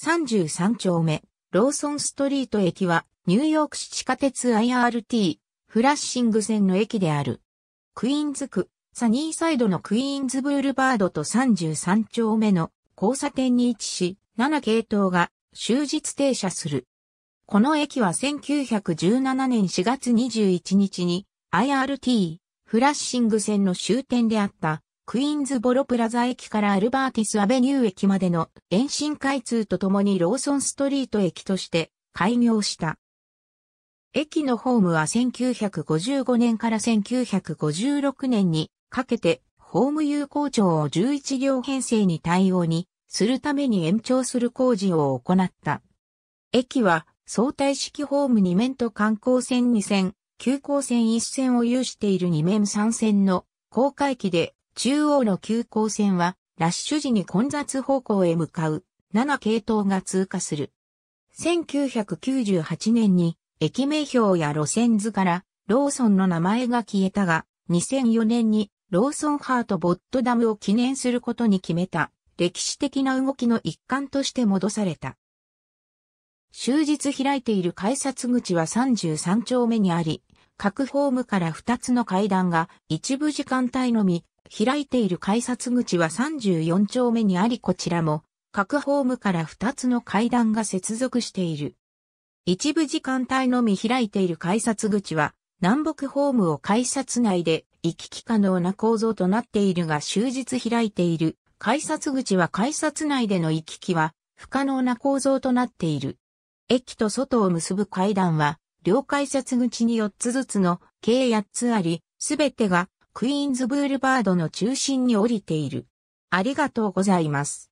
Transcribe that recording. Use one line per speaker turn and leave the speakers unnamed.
33丁目、ローソンストリート駅は、ニューヨーク市地下鉄 IRT、フラッシング線の駅である。クイーンズ区、サニーサイドのクイーンズブールバードと33丁目の交差点に位置し、7系統が終日停車する。この駅は1917年4月21日に IRT、フラッシング線の終点であったクイーンズボロプラザ駅からアルバーティスアベニュー駅までの延伸開通とともにローソンストリート駅として開業した。駅のホームは1955年から1956年にかけてホーム有効庁を11両編成に対応にするために延長する工事を行った。駅は相対式ホーム2面と観光線2線、急行線1線を有している2面3線の公開機で中央の急行線は、ラッシュ時に混雑方向へ向かう、7系統が通過する。1998年に、駅名表や路線図から、ローソンの名前が消えたが、2004年に、ローソンハートボットダムを記念することに決めた、歴史的な動きの一環として戻された。終日開いている改札口は33丁目にあり、各ホームから2つの階段が一部時間帯のみ開いている改札口は34丁目にありこちらも、各ホームから2つの階段が接続している。一部時間帯のみ開いている改札口は、南北ホームを改札内で行き来可能な構造となっているが終日開いている改札口は改札内での行き来は不可能な構造となっている。駅と外を結ぶ階段は両改札口に4つずつの計8つあり、すべてがクイーンズブールバードの中心に降りている。ありがとうございます。